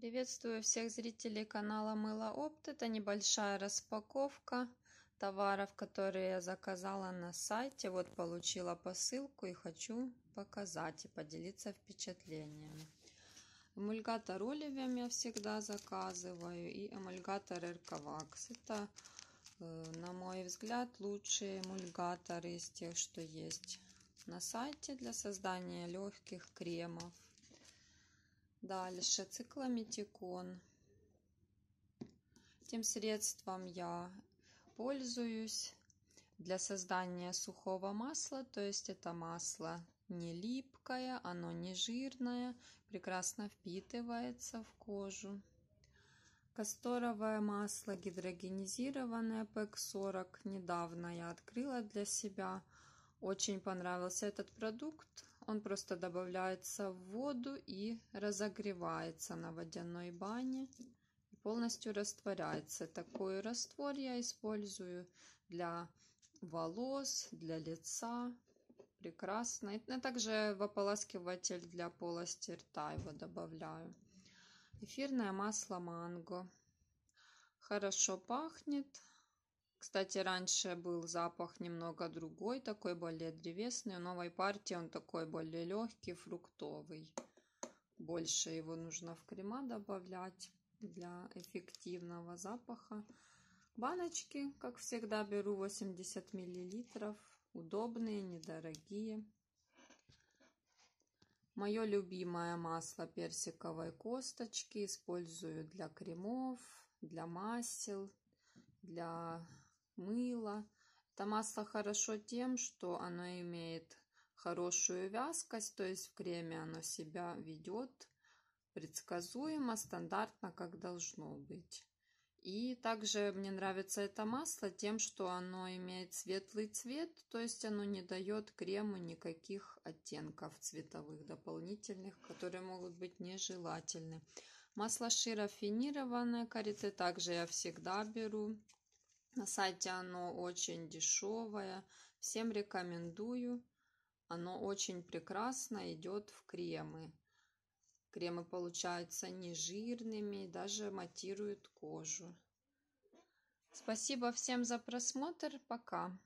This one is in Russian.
Приветствую всех зрителей канала Мыло Опт. Это небольшая распаковка товаров, которые я заказала на сайте. Вот получила посылку и хочу показать и поделиться впечатлениями. Эмульгатор Оливиум я всегда заказываю и эмульгатор Эрковакс. Это, э, на мой взгляд, лучшие эмульгаторы из тех, что есть на сайте для создания легких кремов Дальше цикламетикон. Тем средством я пользуюсь для создания сухого масла, то есть это масло не липкое, оно не жирное, прекрасно впитывается в кожу. Касторовое масло гидрогенизированное ПЭК-40 недавно я открыла для себя. Очень понравился этот продукт. Он просто добавляется в воду и разогревается на водяной бане. Полностью растворяется. Такой раствор я использую для волос, для лица. Прекрасно. И также в ополаскиватель для полости рта его добавляю. Эфирное масло манго. Хорошо пахнет. Кстати, раньше был запах немного другой, такой более древесный. В новой партии он такой более легкий, фруктовый. Больше его нужно в крема добавлять для эффективного запаха. Баночки, как всегда, беру 80 миллилитров. Удобные, недорогие. Мое любимое масло персиковой косточки использую для кремов, для масел, для мыло. Это масло хорошо тем, что оно имеет хорошую вязкость, то есть в креме оно себя ведет предсказуемо, стандартно, как должно быть. И также мне нравится это масло тем, что оно имеет светлый цвет, то есть оно не дает крему никаких оттенков цветовых дополнительных, которые могут быть нежелательны. Масло широ финированное карите также я всегда беру на сайте оно очень дешевое. Всем рекомендую. Оно очень прекрасно идет в кремы. Кремы получаются нежирными, даже матируют кожу. Спасибо всем за просмотр. Пока.